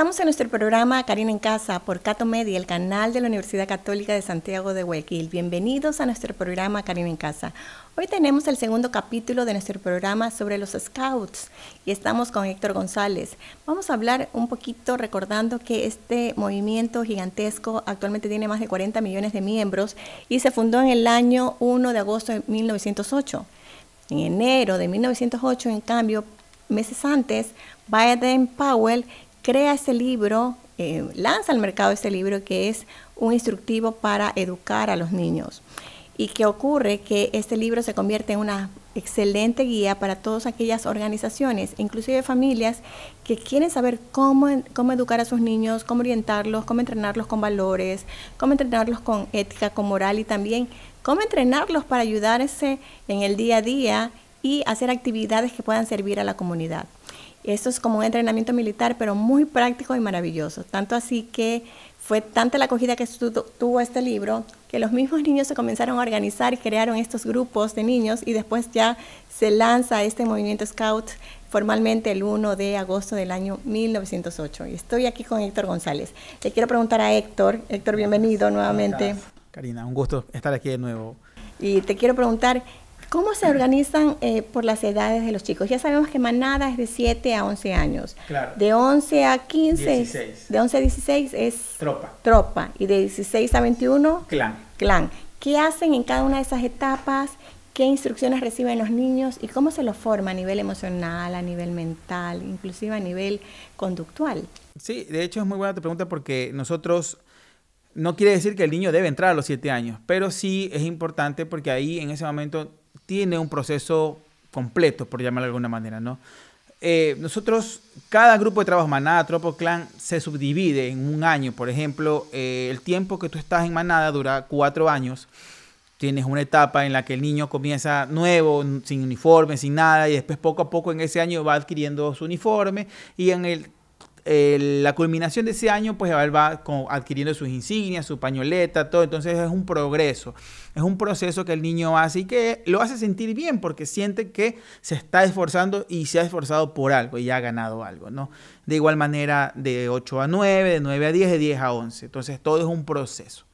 Estamos en nuestro programa Karina en Casa por Cato Media, el canal de la Universidad Católica de Santiago de Huequil. Bienvenidos a nuestro programa Karina en Casa. Hoy tenemos el segundo capítulo de nuestro programa sobre los Scouts y estamos con Héctor González. Vamos a hablar un poquito recordando que este movimiento gigantesco actualmente tiene más de 40 millones de miembros y se fundó en el año 1 de agosto de 1908. En enero de 1908, en cambio, meses antes, Biden Powell crea ese libro, eh, lanza al mercado este libro que es un instructivo para educar a los niños. Y que ocurre que este libro se convierte en una excelente guía para todas aquellas organizaciones, inclusive familias, que quieren saber cómo, cómo educar a sus niños, cómo orientarlos, cómo entrenarlos con valores, cómo entrenarlos con ética, con moral y también cómo entrenarlos para ayudarse en el día a día y hacer actividades que puedan servir a la comunidad. Esto es como un entrenamiento militar, pero muy práctico y maravilloso. Tanto así que fue tanta la acogida que tuvo este libro que los mismos niños se comenzaron a organizar y crearon estos grupos de niños y después ya se lanza este movimiento Scout formalmente el 1 de agosto del año 1908. Y estoy aquí con Héctor González. Le quiero preguntar a Héctor. Héctor, bienvenido nuevamente. Karina, un gusto estar aquí de nuevo. Y te quiero preguntar, ¿Cómo se organizan eh, por las edades de los chicos? Ya sabemos que manada es de 7 a 11 años. Claro. De 11 a 15. De 11 a 16 es. Tropa. Tropa. Y de 16 a 21. Clan. Clan. ¿Qué hacen en cada una de esas etapas? ¿Qué instrucciones reciben los niños y cómo se los forma a nivel emocional, a nivel mental, inclusive a nivel conductual? Sí, de hecho es muy buena tu pregunta porque nosotros no quiere decir que el niño debe entrar a los 7 años, pero sí es importante porque ahí en ese momento tiene un proceso completo, por llamarlo de alguna manera, ¿no? Eh, nosotros, cada grupo de trabajo, manada, tropo, clan, se subdivide en un año. Por ejemplo, eh, el tiempo que tú estás en manada dura cuatro años. Tienes una etapa en la que el niño comienza nuevo, sin uniforme, sin nada, y después poco a poco en ese año va adquiriendo su uniforme y en el la culminación de ese año, pues va adquiriendo sus insignias, su pañoleta, todo. Entonces es un progreso, es un proceso que el niño hace y que lo hace sentir bien porque siente que se está esforzando y se ha esforzado por algo y ha ganado algo, ¿no? De igual manera, de 8 a 9, de 9 a 10, de 10 a 11. Entonces todo es un proceso.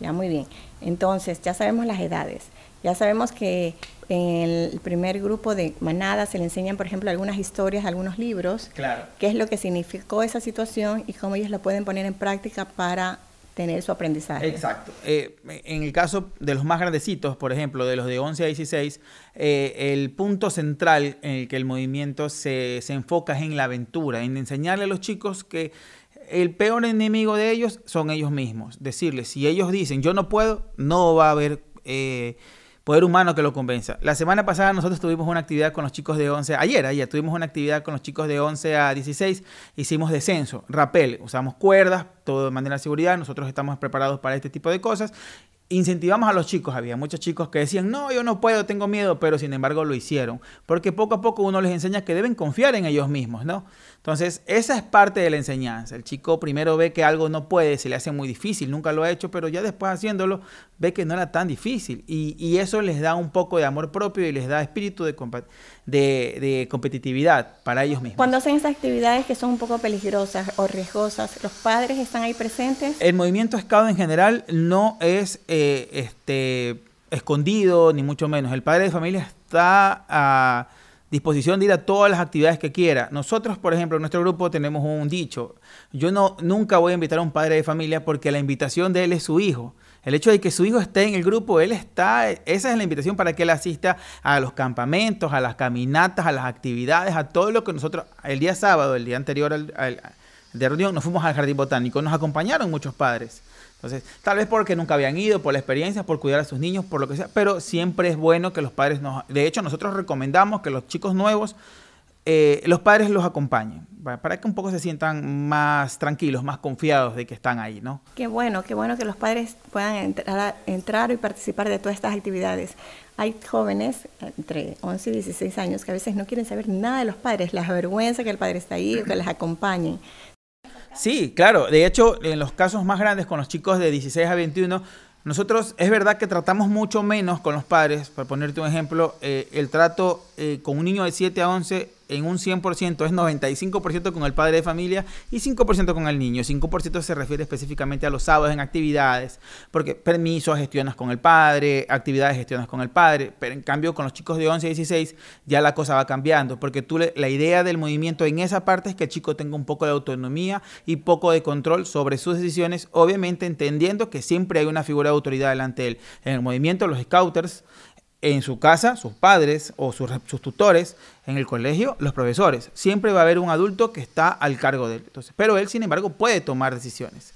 Ya, muy bien. Entonces, ya sabemos las edades, ya sabemos que en el primer grupo de manada se le enseñan, por ejemplo, algunas historias, algunos libros, claro. qué es lo que significó esa situación y cómo ellos la pueden poner en práctica para tener su aprendizaje. Exacto. Eh, en el caso de los más grandecitos, por ejemplo, de los de 11 a 16, eh, el punto central en el que el movimiento se, enfoca es en la aventura, en enseñarle a los chicos que el peor enemigo de ellos son ellos mismos. Decirles, si ellos dicen yo no puedo, no va a haber... Eh, poder humano que lo convenza. La semana pasada nosotros tuvimos una actividad con los chicos de 11, ayer, ayer tuvimos una actividad con los chicos de 11 a 16, hicimos descenso, rapel, usamos cuerdas, todo de manera de seguridad, nosotros estamos preparados para este tipo de cosas. Incentivamos a los chicos, había muchos chicos que decían, no, yo no puedo, tengo miedo, pero sin embargo lo hicieron, porque poco a poco uno les enseña que deben confiar en ellos mismos, ¿no? Entonces, esa es parte de la enseñanza. El chico primero ve que algo no puede, se le hace muy difícil, nunca lo ha hecho, pero ya después haciéndolo ve que no era tan difícil. Y, eso les da un poco de amor propio y les da espíritu de, competitividad para ellos mismos. Cuando hacen esas actividades que son un poco peligrosas o riesgosas, ¿los padres están ahí presentes? El movimiento scout en general no es eh, este, escondido, ni mucho menos. El padre de familia está... a disposición de ir a todas las actividades que quiera. Nosotros, por ejemplo, en nuestro grupo tenemos un dicho. Yo no, nunca voy a invitar a un padre de familia porque la invitación de él es su hijo. El hecho de que su hijo esté en el grupo, él está, esa es la invitación para que él asista a los campamentos, a las caminatas, a las actividades, a todo lo que nosotros, el día sábado, el día anterior al, de reunión, nos fuimos al jardín botánico, nos acompañaron muchos padres. Entonces, tal vez porque nunca habían ido, por la experiencia, por cuidar a sus niños, por lo que sea, pero siempre es bueno que los padres nos... De hecho, nosotros recomendamos que los chicos nuevos, eh, los padres los acompañen, para, que un poco se sientan más tranquilos, más confiados de que están ahí, ¿no? Qué bueno, qué bueno que los padres puedan entrar, entrar y participar de todas estas actividades. Hay jóvenes entre 11 y 16 años que a veces no quieren saber nada de los padres, la vergüenza que el padre está ahí o que les acompañen. Sí, claro. De hecho, en los casos más grandes con los chicos de 16 a 21, nosotros es verdad que tratamos mucho menos con los padres, para ponerte un ejemplo, eh, el trato eh, con un niño de 7 a 11 en un 100%, es 95% con el padre de familia y 5% con el niño. 5% se refiere específicamente a los sábados en actividades, porque permisos gestionas con el padre, actividades gestionas con el padre, pero en cambio con los chicos de 11 a 16 ya la cosa va cambiando, porque tú la idea del movimiento en esa parte es que el chico tenga un poco de autonomía y poco de control sobre sus decisiones, obviamente entendiendo que siempre hay una figura de autoridad delante de él. En el movimiento, los scouters, en su casa, sus padres o sus, tutores, en el colegio, los profesores. Siempre va a haber un adulto que está al cargo de él. Entonces, pero él, sin embargo, puede tomar decisiones.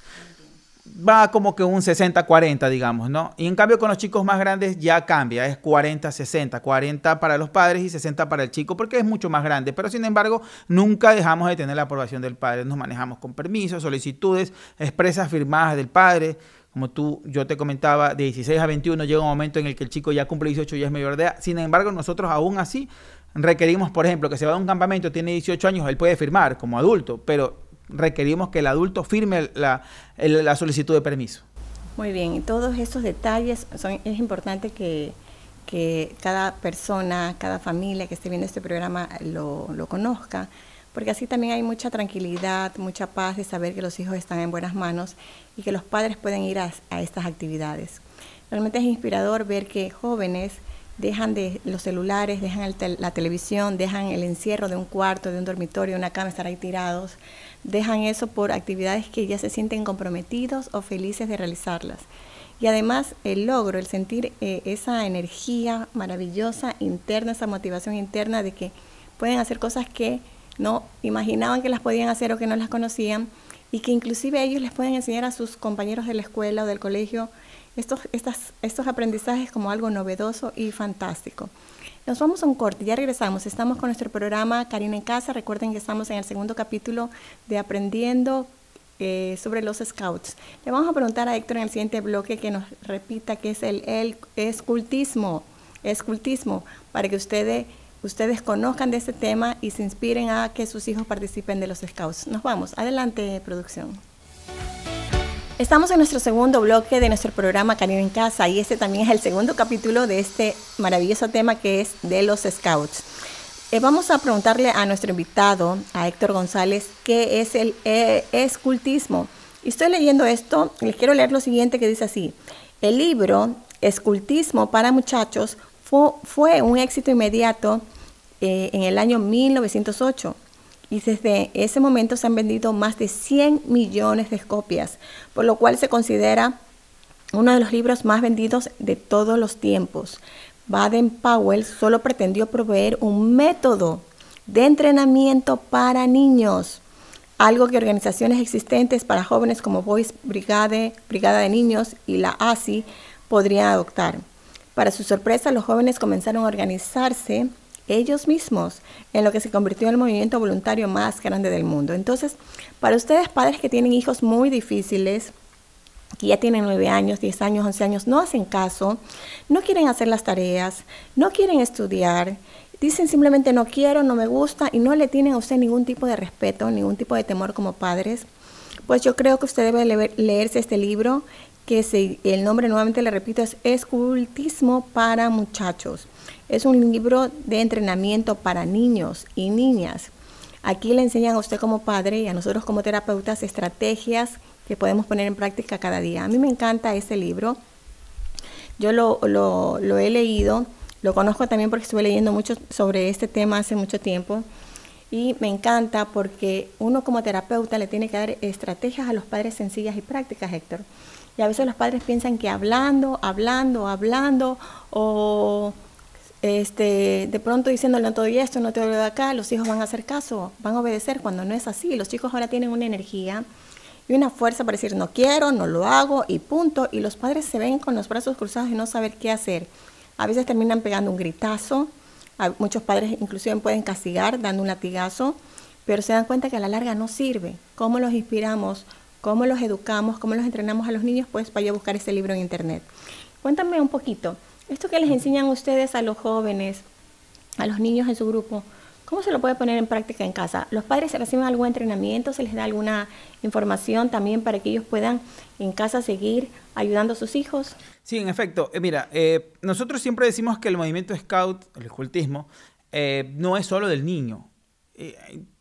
Va como que un 60-40, digamos, ¿no? Y en cambio con los chicos más grandes ya cambia, es 40-60, 40 para los padres y 60 para el chico, porque es mucho más grande. Pero sin embargo, nunca dejamos de tener la aprobación del padre, nos manejamos con permisos, solicitudes, expresas firmadas del padre, como tú, yo te comentaba, de 16 a 21 llega un momento en el que el chico ya cumple 18 y es mayor de edad. Sin embargo, nosotros aún así requerimos, por ejemplo, que se va a un campamento, tiene 18 años, él puede firmar como adulto, pero requerimos que el adulto firme la, solicitud de permiso. Muy bien, y todos estos detalles son, es importante que, cada persona, cada familia que esté viendo este programa lo, lo conozca porque así también hay mucha tranquilidad, mucha paz de saber que los hijos están en buenas manos y que los padres pueden ir a, estas actividades. Realmente es inspirador ver que jóvenes dejan de los celulares, dejan la televisión, dejan el encierro de un cuarto, de un dormitorio, una cama, estar ahí tirados, dejan eso por actividades que ya se sienten comprometidos o felices de realizarlas. Y además el logro, el sentir eh, esa energía maravillosa interna, esa motivación interna de que pueden hacer cosas que no imaginaban que las podían hacer o que no las conocían y que inclusive ellos les pueden enseñar a sus compañeros de la escuela o del colegio estos, estas, estos aprendizajes como algo novedoso y fantástico. Nos vamos a un corte, ya regresamos. Estamos con nuestro programa Karina en Casa. Recuerden que estamos en el segundo capítulo de Aprendiendo eh, sobre los Scouts. Le vamos a preguntar a Héctor en el siguiente bloque que nos repita que es el, el escultismo, escultismo, para que ustedes ustedes conozcan de este tema y se inspiren a que sus hijos participen de los Scouts. Nos vamos. Adelante, producción. Estamos en nuestro segundo bloque de nuestro programa Cariño en Casa y este también es el segundo capítulo de este maravilloso tema que es de los Scouts. Eh, vamos a preguntarle a nuestro invitado, a Héctor González, qué es el eh, escultismo. Y estoy leyendo esto, les quiero leer lo siguiente que dice así. El libro Escultismo para Muchachos fue, un éxito inmediato eh, en el año 1908 y desde ese momento se han vendido más de 100 millones de copias, por lo cual se considera uno de los libros más vendidos de todos los tiempos. Baden-Powell solo pretendió proveer un método de entrenamiento para niños, algo que organizaciones existentes para jóvenes como Boys Brigade, Brigada de Niños y la ASI podrían adoptar. Para su sorpresa, los jóvenes comenzaron a organizarse ellos mismos en lo que se convirtió en el movimiento voluntario más grande del mundo. Entonces, para ustedes padres que tienen hijos muy difíciles, que ya tienen nueve años, 10 años, 11 años, no hacen caso, no quieren hacer las tareas, no quieren estudiar, dicen simplemente no quiero, no me gusta y no le tienen a usted ningún tipo de respeto, ningún tipo de temor como padres, pues yo creo que usted debe leerse este libro que el nombre nuevamente le repito es Escultismo para Muchachos. Es un libro de entrenamiento para niños y niñas. Aquí le enseñan a usted como padre y a nosotros como terapeutas estrategias que podemos poner en práctica cada día. A mí me encanta este libro. Yo lo, lo he leído, lo conozco también porque estuve leyendo mucho sobre este tema hace mucho tiempo y me encanta porque uno como terapeuta le tiene que dar estrategias a los padres sencillas y prácticas, Héctor. Y a veces los padres piensan que hablando, hablando, hablando o este, de pronto diciéndole no te esto, no te doy acá, los hijos van a hacer caso, van a obedecer cuando no es así. Los chicos ahora tienen una energía y una fuerza para decir no quiero, no lo hago y punto. Y los padres se ven con los brazos cruzados y no saber qué hacer. A veces terminan pegando un gritazo, muchos padres inclusive pueden castigar dando un latigazo, pero se dan cuenta que a la larga no sirve. ¿Cómo los inspiramos? ¿Cómo los educamos? ¿Cómo los entrenamos a los niños? Pues vaya a buscar ese libro en internet. Cuéntame un poquito, esto que les enseñan ustedes a los jóvenes, a los niños en su grupo, ¿Cómo se lo puede poner en práctica en casa? ¿Los padres reciben algún entrenamiento? ¿Se les da alguna información también para que ellos puedan en casa seguir ayudando a sus hijos? Sí, en efecto. Eh, mira, eh, nosotros siempre decimos que el movimiento scout, el escultismo, eh, no es solo del niño.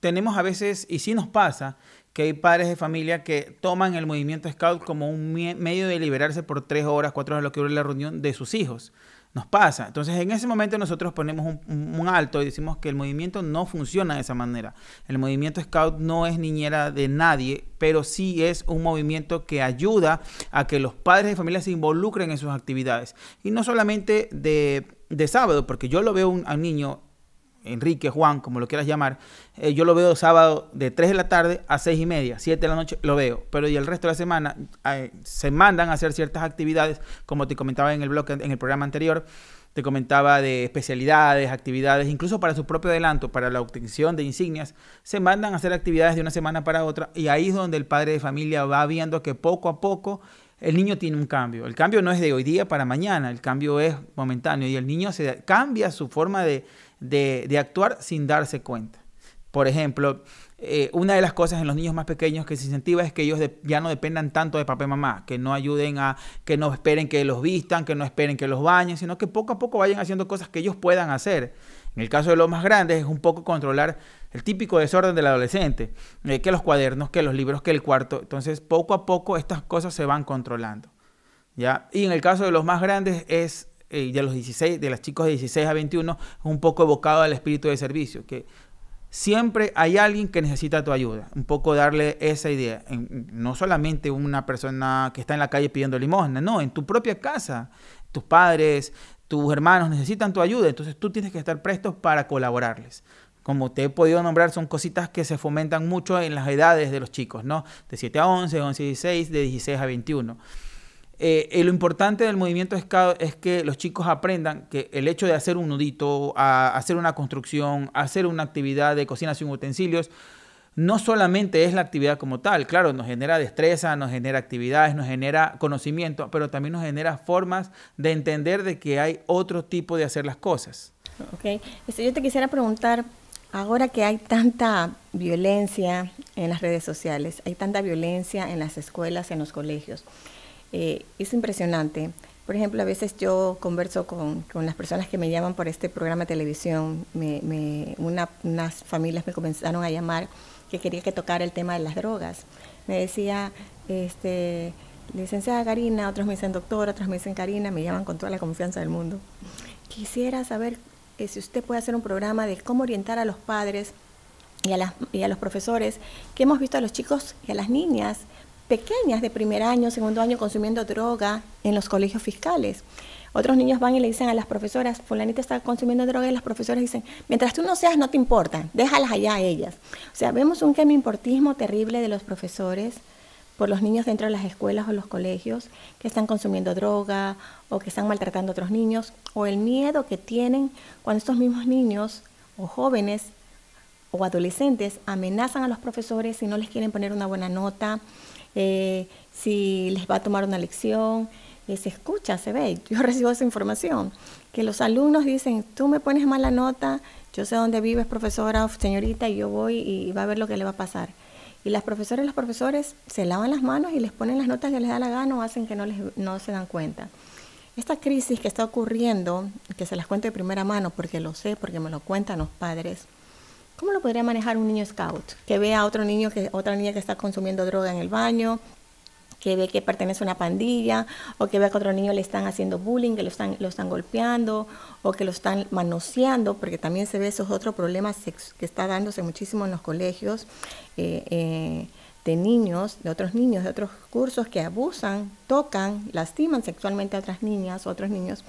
tenemos a veces, y sí nos pasa, que hay padres de familia que toman el movimiento scout como un medio de liberarse por tres horas, cuatro horas, lo que dure la reunión de sus hijos. Nos pasa. Entonces, en ese momento nosotros ponemos un, alto y decimos que el movimiento no funciona de esa manera. El movimiento Scout no es niñera de nadie, pero sí es un movimiento que ayuda a que los padres de familia se involucren en sus actividades. Y no solamente de, sábado, porque yo lo veo un, a un niño Enrique, Juan, como lo quieras llamar, eh, yo lo veo sábado de 3 de la tarde a 6 y media, 7 de la noche, lo veo. Pero y el resto de la semana eh, se mandan a hacer ciertas actividades, como te comentaba en el blog, en el programa anterior, te comentaba de especialidades, actividades, incluso para su propio adelanto, para la obtención de insignias, se mandan a hacer actividades de una semana para otra y ahí es donde el padre de familia va viendo que poco a poco el niño tiene un cambio. El cambio no es de hoy día para mañana, el cambio es momentáneo y el niño se cambia su forma de, de, actuar sin darse cuenta. Por ejemplo, eh, una de las cosas en los niños más pequeños que se incentiva es que ellos ya no dependan tanto de papá y mamá, que no ayuden a, que no esperen que los vistan, que no esperen que los bañen, sino que poco a poco vayan haciendo cosas que ellos puedan hacer. En el caso de los más grandes es un poco controlar el típico desorden del adolescente, eh, que los cuadernos, que los libros, que el cuarto. Entonces, poco a poco estas cosas se van controlando. ¿ya? Y en el caso de los más grandes es eh, de los 16, de las chicos de 16 a 21, un poco evocado al espíritu de servicio, que siempre hay alguien que necesita tu ayuda. Un poco darle esa idea. no solamente una persona que está en la calle pidiendo limosna, no, en tu propia casa, tus padres, tus hermanos necesitan tu ayuda, entonces tú tienes que estar prestos para colaborarles. Como te he podido nombrar, son cositas que se fomentan mucho en las edades de los chicos, ¿no? De 7 a 11, de 11 a 16, de 16 a 21. Eh, eh, lo importante del movimiento es que los chicos aprendan que el hecho de hacer un nudito, hacer una construcción, hacer una actividad de cocina sin utensilios, no solamente es la actividad como tal, claro, nos genera destreza, nos genera actividades, nos genera conocimiento, pero también nos genera formas de entender de que hay otro tipo de hacer las cosas. Ok, este, yo te quisiera preguntar, ahora que hay tanta violencia en las redes sociales, hay tanta violencia en las escuelas, en los colegios, eh, es impresionante. Por ejemplo, a veces yo converso con, las personas que me llaman por este programa de televisión. unas familias me comenzaron a llamar que quería que tocara el tema de las drogas. Me decía, este, licenciada Karina, otros me dicen doctor, otros me dicen Karina, me llaman con toda la confianza del mundo. Quisiera saber eh, si usted puede hacer un programa de cómo orientar a los padres y las, y a los profesores que hemos visto a los chicos y a las niñas pequeñas de primer año, segundo año consumiendo droga en los colegios fiscales. Otros niños van y le dicen a las profesoras, fulanita está consumiendo droga y las profesoras dicen, mientras tú no seas no te importa, déjalas allá a ellas. O sea, vemos un importismo terrible de los profesores por los niños dentro de las escuelas o los colegios que están consumiendo droga o que están maltratando a otros niños o el miedo que tienen cuando estos mismos niños o jóvenes o adolescentes amenazan a los profesores si no les quieren poner una buena nota eh, si les va a tomar una lección, eh, se escucha, se ve. Yo recibo esa información, que los alumnos dicen, tú me pones mala nota, yo sé dónde vives, profesora señorita, y yo voy y, va a ver lo que le va a pasar. Y las profesoras y los profesores se lavan las manos y les ponen las notas que les da la gana o hacen que no, no se dan cuenta. Esta crisis que está ocurriendo, que se las cuento de primera mano porque lo sé, porque me lo cuentan los padres, ¿Cómo lo podría manejar un niño scout? Que ve a otro niño, que otra niña que está consumiendo droga en el baño, que ve que pertenece a una pandilla, o que ve que a otro niño le están haciendo bullying, que lo están, lo están golpeando, o que lo están manoseando, porque también se ve esos otros problemas que está dándose muchísimo en los colegios eh, eh, de niños, de otros niños, de otros cursos que abusan, tocan, lastiman sexualmente a otras niñas, otros niños.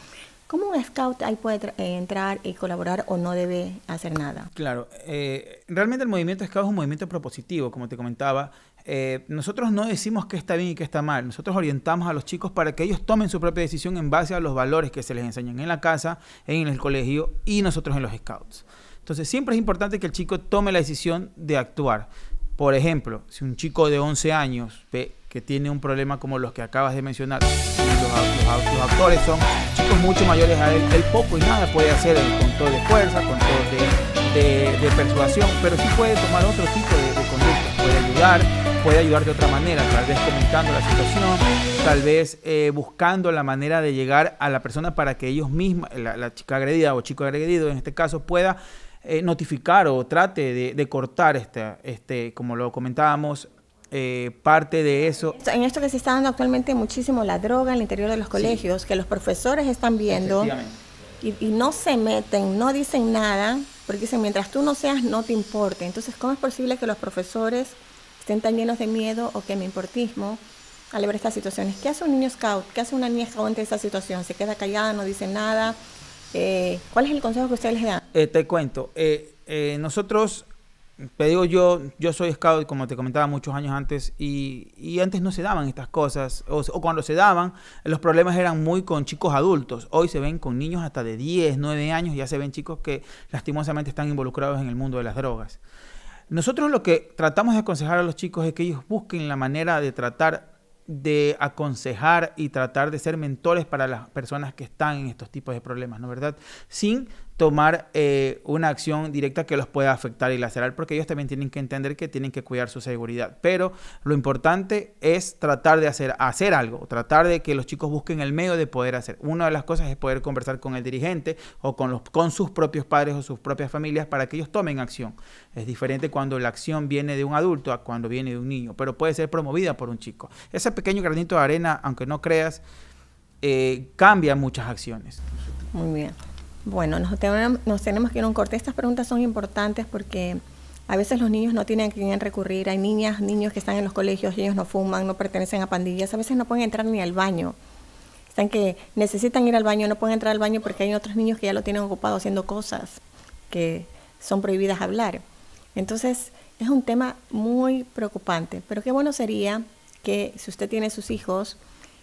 ¿Cómo un scout ahí puede eh, entrar y colaborar o no debe hacer nada? Claro, eh, realmente el movimiento scout es un movimiento propositivo, como te comentaba. Eh, nosotros no decimos qué está bien y qué está mal. Nosotros orientamos a los chicos para que ellos tomen su propia decisión en base a los valores que se les enseñan en la casa, en el colegio y nosotros en los scouts. Entonces siempre es importante que el chico tome la decisión de actuar. Por ejemplo, si un chico de 11 años ve que tiene un problema como los que acabas de mencionar, los, los, los actores son con mucho mayores a él, él poco y nada puede hacer con todo de fuerza, con de, de, persuasión, pero sí puede tomar otro tipo de, conducta, puede ayudar, puede ayudar de otra manera, tal vez comentando la situación, tal vez eh, buscando la manera de llegar a la persona para que ellos mismos, la, chica agredida o chico agredido en este caso, pueda eh, notificar o trate de, de cortar este, este, como lo comentábamos, eh, parte de eso. En esto que se está dando actualmente muchísimo la droga en el interior de los colegios, que los profesores están viendo y, no se meten, no dicen nada, porque dicen, mientras tú no seas, no te importe. Entonces, ¿cómo es posible que los profesores estén tan llenos de miedo o que me importismo al ver estas situaciones? ¿Qué hace un niño scout? ¿Qué hace una niña scout ante esta situación? ¿Se queda callada, no dice nada? Eh, ¿Cuál es el consejo que ustedes les dan? Eh, te cuento. nosotros te digo yo, yo soy scout, como te comentaba muchos años antes, y, antes no se daban estas cosas, o, cuando se daban, los problemas eran muy con chicos adultos. Hoy se ven con niños hasta de 10, 9 años, ya se ven chicos que lastimosamente están involucrados en el mundo de las drogas. Nosotros lo que tratamos de aconsejar a los chicos es que ellos busquen la manera de tratar de aconsejar y tratar de ser mentores para las personas que están en estos tipos de problemas, ¿no verdad? Sin tomar eh, una acción directa que los pueda afectar y lacerar, porque ellos también tienen que entender que tienen que cuidar su seguridad. Pero lo importante es tratar de hacer, hacer algo, tratar de que los chicos busquen el medio de poder hacer. Una de las cosas es poder conversar con el dirigente o con, los, con sus propios padres o sus propias familias para que ellos tomen acción. Es diferente cuando la acción viene de un adulto a cuando viene de un niño, pero puede ser promovida por un chico. Ese pequeño granito de arena, aunque no creas, eh, cambia muchas acciones. Muy bien. Bueno, nos tenemos, que ir a un corte. Estas preguntas son importantes porque a veces los niños no tienen a quién recurrir. Hay niñas, niños que están en los colegios, ellos no fuman, no pertenecen a pandillas, a veces no pueden entrar ni al baño. Están que necesitan ir al baño, no pueden entrar al baño porque hay otros niños que ya lo tienen ocupado haciendo cosas que son prohibidas hablar. Entonces, es un tema muy preocupante, pero qué bueno sería que si usted tiene sus hijos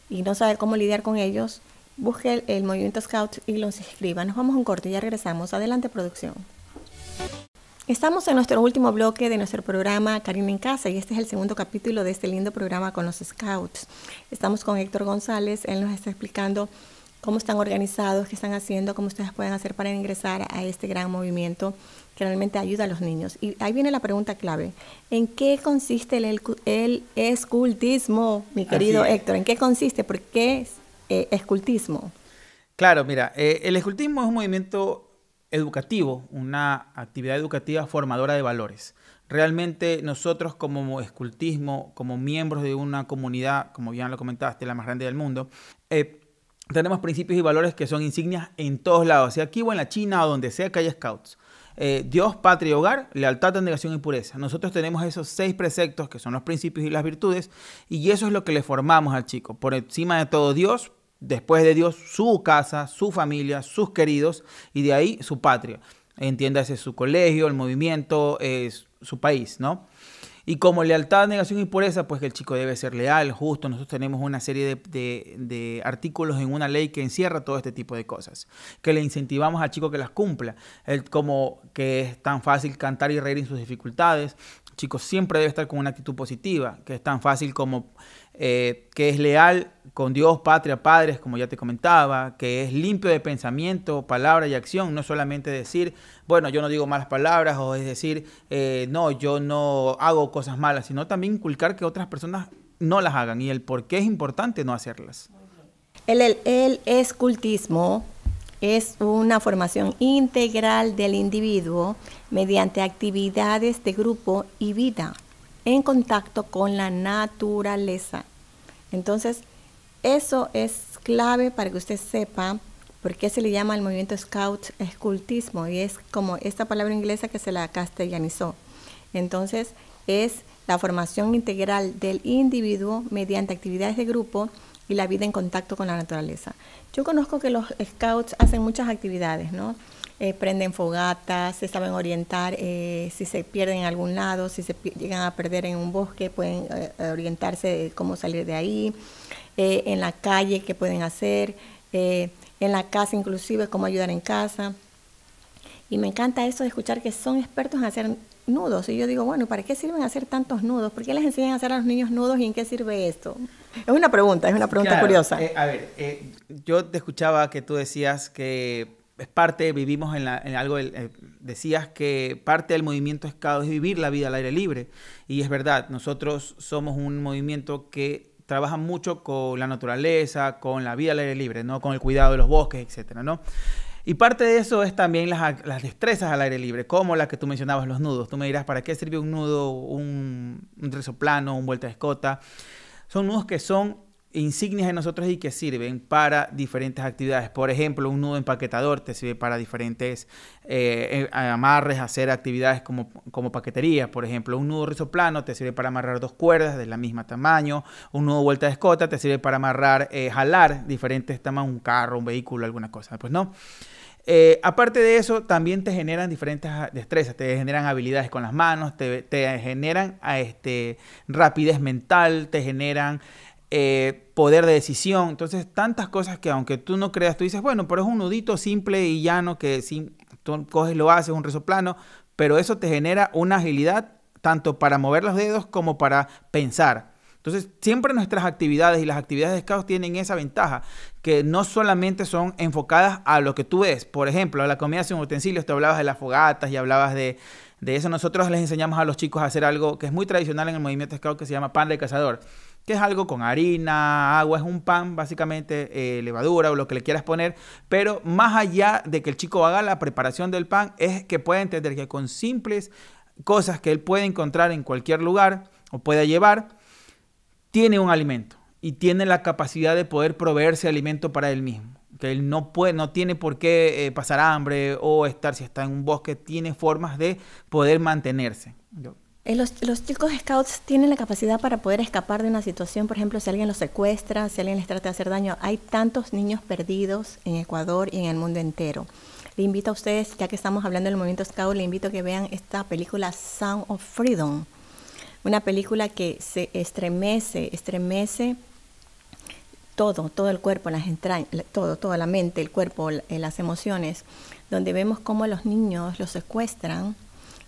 y no sabe cómo lidiar con ellos, busque el, movimiento Scout y los escriba. Nos vamos a un corte, ya regresamos. Adelante, producción. Estamos en nuestro último bloque de nuestro programa Karina en Casa y este es el segundo capítulo de este lindo programa con los Scouts. Estamos con Héctor González, él nos está explicando cómo están organizados, qué están haciendo, cómo ustedes pueden hacer para ingresar a este gran movimiento que realmente ayuda a los niños. Y ahí viene la pregunta clave, ¿en qué consiste el, el escultismo, mi querido Héctor? ¿En qué consiste? ¿Por qué eh, escultismo? Claro, mira, eh, el escultismo es un movimiento educativo, una actividad educativa formadora de valores. Realmente nosotros como escultismo, como miembros de una comunidad, como bien lo comentaste, la más grande del mundo, eh, tenemos principios y valores que son insignias en todos lados, sea aquí o en la China o donde sea que haya scouts. Eh, Dios, patria y hogar, lealtad, negación y pureza. Nosotros tenemos esos seis preceptos que son los principios y las virtudes y eso es lo que le formamos al chico. Por encima de todo Dios, después de Dios, su casa, su familia, sus queridos y de ahí su patria. Entiéndase su colegio, el movimiento, es eh, su país, ¿no? Y como lealtad, negación y pureza, pues que el chico debe ser leal, justo. Nosotros tenemos una serie de, artículos en una ley que encierra todo este tipo de cosas, que le incentivamos al chico que las cumpla, el, como que es tan fácil cantar y reír en sus dificultades. El chico siempre debe estar con una actitud positiva, que es tan fácil como eh, que es leal con Dios, patria, padres, como ya te comentaba, que es limpio de pensamiento, palabra y acción, no solamente decir, bueno, yo no digo malas palabras, o es decir, eh, no, yo no hago cosas malas, sino también inculcar que otras personas no las hagan y el por qué es importante no hacerlas. el escultismo es una formación integral del individuo mediante actividades de grupo y vida en contacto con la naturaleza. Entonces, eso es clave para que usted sepa por qué se le llama al movimiento scout escultismo y es como esta palabra inglesa que se la castellanizó. Entonces, es la formación integral del individuo mediante actividades de grupo y la vida en contacto con la naturaleza. Yo conozco que los scouts hacen muchas actividades, ¿no? Eh, prenden fogatas, se saben orientar, eh, si se pierden en algún lado, si se llegan a perder en un bosque, pueden eh, orientarse cómo salir de ahí, en la calle, qué pueden hacer, en la casa inclusive, cómo ayudar en casa. Y me encanta eso de escuchar que son expertos en hacer nudos. Y yo digo, bueno, ¿para qué sirven hacer tantos nudos? ¿Por qué les enseñan a hacer a los niños nudos y en qué sirve esto? Es una pregunta, es una pregunta curiosa. a ver, yo te escuchaba que tú decías que es parte, vivimos en, algo, eh, decías que parte del movimiento escado es vivir la vida al aire libre. Y es verdad, nosotros somos un movimiento que trabaja mucho con la naturaleza, con la vida al aire libre, ¿no? con el cuidado de los bosques, etcétera, ¿no? Y parte de eso es también las, destrezas al aire libre, como las que tú mencionabas, los nudos. Tú me dirás, ¿para qué sirve un nudo, un, un plano un vuelta de escota? Son nudos que son insignias de nosotros y que sirven para diferentes actividades. Por ejemplo, un nudo empaquetador te sirve para diferentes eh, eh, amarres, hacer actividades como, como paquetería. Por ejemplo, un nudo rizoplano te sirve para amarrar dos cuerdas de la misma tamaño. Un nudo vuelta de escota te sirve para amarrar, eh, jalar diferentes tamaños, un carro, un vehículo, alguna cosa. Pues no. aparte de eso, también te generan diferentes ah, destrezas, te generan habilidades con las manos, te, generan ah, este, rapidez mental, te generan eh, poder de decisión. Entonces, tantas cosas que aunque tú no creas, tú dices, bueno, pero es un nudito simple y llano que si tú coges, lo haces, un rezo plano pero eso te genera una agilidad tanto para mover los dedos como para pensar. Entonces, siempre nuestras actividades y las actividades de scout tienen esa ventaja, que no solamente son enfocadas a lo que tú ves. Por ejemplo, a la comida un utensilios, te hablabas de las fogatas y hablabas de, de eso. Nosotros les enseñamos a los chicos a hacer algo que es muy tradicional en el movimiento de scout que se llama pan de cazador que es algo con harina, agua, es un pan, básicamente eh, levadura o lo que le quieras poner, pero más allá de que el chico haga la preparación del pan, es que puede entender que con simples cosas que él puede encontrar en cualquier lugar o pueda llevar, tiene un alimento y tiene la capacidad de poder proveerse alimento para él mismo. Que él no, puede, no tiene por qué eh, pasar hambre o estar, si está en un bosque, tiene formas de poder mantenerse. Eh, los, chicos scouts tienen la capacidad para poder escapar de una situación, por ejemplo, si alguien los secuestra, si alguien les trata de hacer daño. Hay tantos niños perdidos en Ecuador y en el mundo entero. Le invito a ustedes, ya que estamos hablando del movimiento scout, le invito a que vean esta película Sound of Freedom, una película que se estremece, estremece todo, todo el cuerpo, las entrañas, todo, toda la mente, el cuerpo, las emociones, donde vemos cómo los niños los secuestran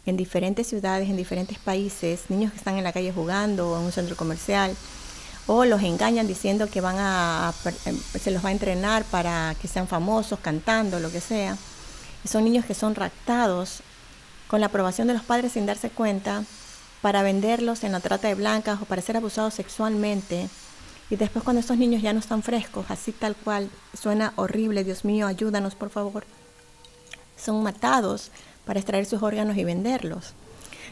en diferentes ciudades, en diferentes países, niños que están en la calle jugando o en un centro comercial, o los engañan diciendo que van a, em, se los va a entrenar para que sean famosos, cantando, lo que sea. son niños que son raptados con la aprobación de los padres sin darse cuenta para venderlos en la trata de blancas o para ser abusados sexualmente. Y después cuando estos niños ya no están frescos, así tal cual, suena horrible, Dios mío, ayúdanos por favor, son matados para extraer sus órganos y venderlos.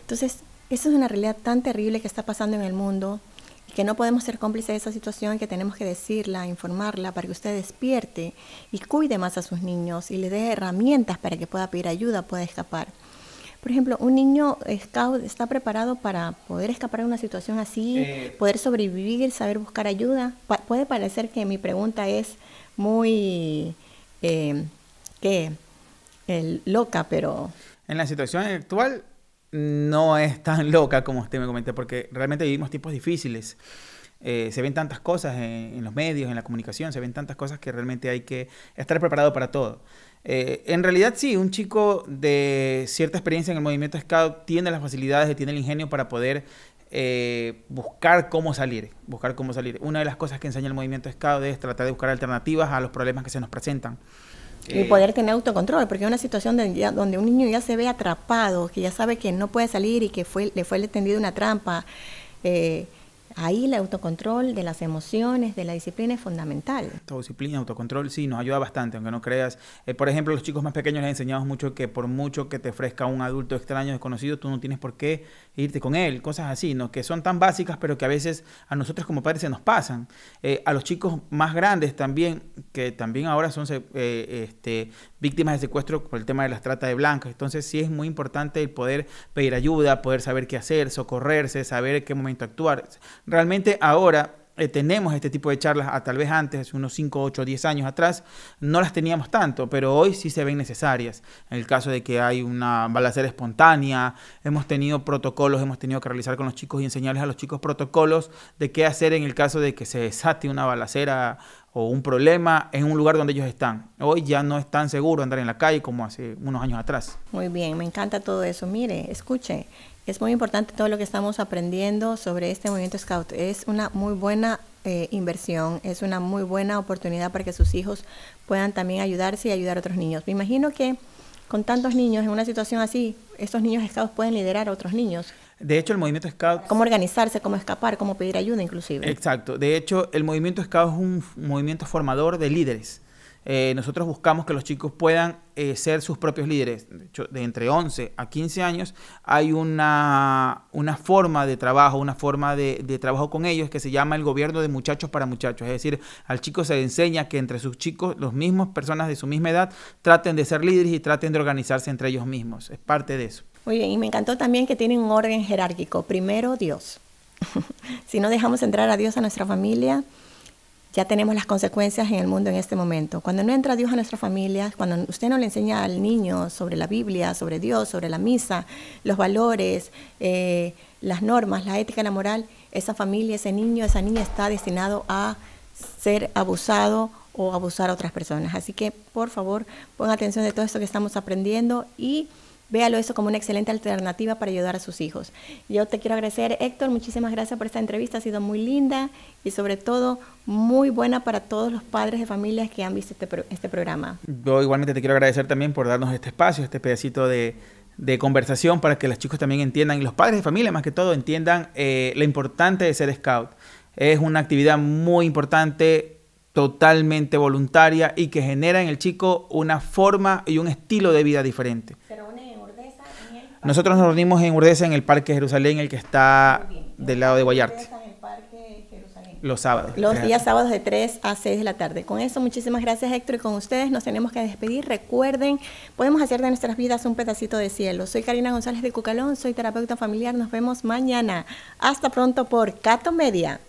Entonces, esa es una realidad tan terrible que está pasando en el mundo y que no podemos ser cómplices de esa situación, que tenemos que decirla, informarla para que usted despierte y cuide más a sus niños y le dé herramientas para que pueda pedir ayuda, pueda escapar. Por ejemplo, un niño está preparado para poder escapar de una situación así, eh, poder sobrevivir, saber buscar ayuda. puede parecer que mi pregunta es muy... Eh, ¿Qué? loca, pero... En la situación actual no es tan loca como usted me comentó, porque realmente vivimos tiempos difíciles. Eh, se ven tantas cosas en, los medios, en la comunicación, se ven tantas cosas que realmente hay que estar preparado para todo. Eh, en realidad sí, un chico de cierta experiencia en el movimiento scout tiene las facilidades, tiene el ingenio para poder eh, buscar cómo salir, buscar cómo salir. Una de las cosas que enseña el movimiento scout es tratar de buscar alternativas a los problemas que se nos presentan. Y poder tener autocontrol, porque es una situación donde un niño ya se ve atrapado, que ya sabe que no puede salir y que fue, le fue tendido una trampa. Eh, Ahí el autocontrol de las emociones, de la disciplina es fundamental. Autodisciplina, autocontrol, sí, nos ayuda bastante, aunque no creas. Eh, por ejemplo, los chicos más pequeños les enseñamos mucho que por mucho que te ofrezca un adulto extraño, desconocido, tú no tienes por qué irte con él, cosas así, ¿no? Que son tan básicas, pero que a veces a nosotros como padres se nos pasan. Eh, a los chicos más grandes también, que también ahora son eh, este, víctimas de secuestro por el tema de las tratas de blancas. Entonces sí es muy importante el poder pedir ayuda, poder saber qué hacer, socorrerse, saber en qué momento actuar Realmente ahora eh, tenemos este tipo de charlas, a ah, tal vez antes, unos 5, 8, 10 años atrás, no las teníamos tanto, pero hoy sí se ven necesarias. En el caso de que hay una balacera espontánea, hemos tenido protocolos, hemos tenido que realizar con los chicos y enseñarles a los chicos protocolos de qué hacer en el caso de que se desate una balacera o un problema en un lugar donde ellos están. Hoy ya no es tan seguro andar en la calle como hace unos años atrás. Muy bien, me encanta todo eso. Mire, escuche, es muy importante todo lo que estamos aprendiendo sobre este movimiento Scout. Es una muy buena eh, inversión, es una muy buena oportunidad para que sus hijos puedan también ayudarse y ayudar a otros niños. Me imagino que con tantos niños en una situación así, estos niños Scouts pueden liderar a otros niños. De hecho, el movimiento Scout... Cómo organizarse, cómo escapar, cómo pedir ayuda inclusive. Exacto. De hecho, el movimiento Scout es un movimiento formador de líderes. Eh, nosotros buscamos que los chicos puedan eh, ser sus propios líderes. De entre 11 a 15 años hay una, forma de trabajo, una forma de, trabajo con ellos que se llama el gobierno de muchachos para muchachos. Es decir, al chico se le enseña que entre sus chicos, los mismos personas de su misma edad, traten de ser líderes y traten de organizarse entre ellos mismos. Es parte de eso. Muy bien, y me encantó también que tienen un orden jerárquico. Primero Dios. si no dejamos entrar a Dios a nuestra familia, ya tenemos las consecuencias en el mundo en este momento. Cuando no entra Dios a nuestras familias, cuando usted no le enseña al niño sobre la Biblia, sobre Dios, sobre la misa, los valores, eh, las normas, la ética, la moral, esa familia, ese niño, esa niña está destinado a ser abusado o abusar a otras personas. Así que, por favor, ponga atención de todo esto que estamos aprendiendo y véalo eso como una excelente alternativa para ayudar a sus hijos. Yo te quiero agradecer, Héctor, muchísimas gracias por esta entrevista, ha sido muy linda y sobre todo muy buena para todos los padres de familias que han visto este, este, programa. Yo igualmente te quiero agradecer también por darnos este espacio, este pedacito de, conversación para que los chicos también entiendan y los padres de familia más que todo entiendan eh, la lo importante de ser scout. Es una actividad muy importante, totalmente voluntaria y que genera en el chico una forma y un estilo de vida diferente. Nosotros nos reunimos en Urdesa, en el Parque Jerusalén, el que está del lado de Guayarte. Los sábados. Los días sábados de 3 a 6 de la tarde. Con eso, muchísimas gracias Héctor y con ustedes nos tenemos que despedir. Recuerden, podemos hacer de nuestras vidas un pedacito de cielo. Soy Karina González de Cucalón, soy terapeuta familiar. Nos vemos mañana. Hasta pronto por Cato Media.